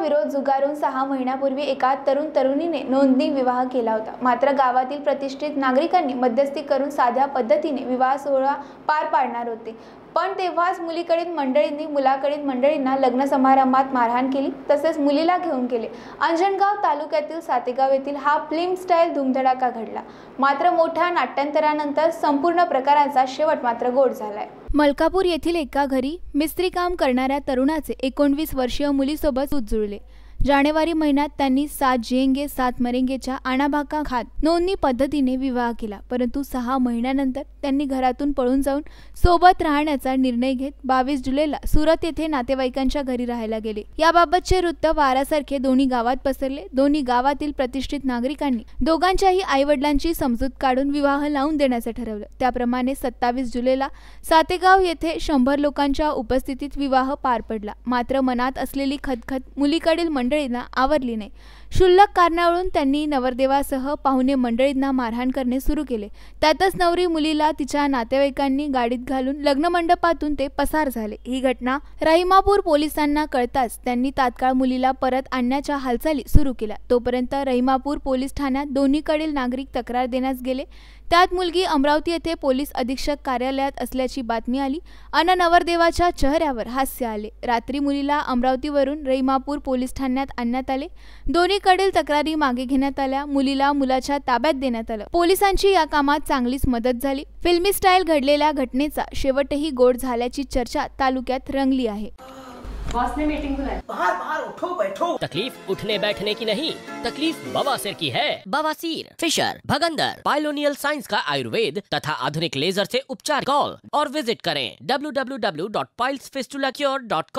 विरोध जुगारून सहा महिन्यापूर्वी एका तरुण तरुणीने नोंदणी विवाह केला होता मात्र गावातील प्रतिष्ठित नागरिकांनी मध्यस्थी करून साध्या पद्धतीने विवाह सोहळा पार पाडणार होते पण तेव्हाच मुलीकडील मंडळींनी मुलाकडील मंडळींना लग्न समारंभात मारहाण केली तसेच मुलीला घेऊन गेले अंजणगाव तालुक्यातील सातेगाव येथील हा फिल्म स्टाईल धुमधडाका घडला मात्र मोठ्या नाट्यांतरानंतर संपूर्ण प्रकाराचा शेवट मात्र गोड झालाय मलकापूर येथील एका घरी मिस्त्री काम करणाऱ्या तरुणाचे एकोणवीस वर्षीय मुलीसोबत उजळले जानेवारी महिन्यात त्यांनी सात जेंगे सात मरेंगेच्या आणाभाका खात नोंदणी पद्धतीने विवाह केला परंतु सहा महिन्यानंतर त्यांनी घरातून पळून जाऊन सोबत राहण्याचा निर्णय घेत बावीस जुलैला सुरत येथे नातेवाईकांच्या घरी राहायला गेले याबाबतचे वृत्त वारासारखे दोन्ही गावात पसरले दोन्ही गावातील प्रतिष्ठित नागरिकांनी दोघांच्याही आईवडिलांची समजूत काढून विवाह लावून देण्याचं ठरवलं त्याप्रमाणे सत्तावीस जुलैला सातेगाव येथे शंभर लोकांच्या उपस्थितीत विवाह पार पडला मात्र मनात असलेली खतखत मुलीकडील ಮಂಡಳಿ ನವರ್ಲಿ क्षुल्लक कारणावरून त्यांनी नवरदेवासह पाहुणे मंडळींना मारहाण करणे सुरू केले त्यातच नवरी मुलीला तिच्या नातेवाईकांनी गाडीत घालून लग्नमंडपातून ते पसार झाले ही घटना रहिमापूर पोलिसांना कळताच त्यांनी तात्काळ मुलीला परत आणण्याच्या हालचाली सुरू केल्या तोपर्यंत रहिमापूर पोलीस ठाण्यात दोन्हीकडील नागरिक तक्रार देण्यास गेले त्यात मुलगी अमरावती येथे पोलीस अधीक्षक कार्यालयात असल्याची बातमी आली अन नवरदेवाच्या चेहऱ्यावर हास्य आले रात्री मुलीला अमरावतीवरून रहिमापूर पोलीस ठाण्यात आणण्यात आले दोन्ही मुलीकडील तक्रारी मागे घेण्यात आल्या मुलीला मुलाच्या ताब्यात देण्यात आलं पोलिसांची या कामात चांगलीच मदत झाली फिल्मी स्टाईल घडलेल्या घटनेचा शेवटही गोड झाल्याची चर्चा तालुक्यात रंगली आहे तकलीफ उठने बैठने की नहीं तकलीफ बवासीर की है बवासीर फिशर भगंदर पाइलोनियल साइंस का आयुर्वेद तथा आधुनिक लेजर से उपचार कॉल और विजिट करें W W W dot piles com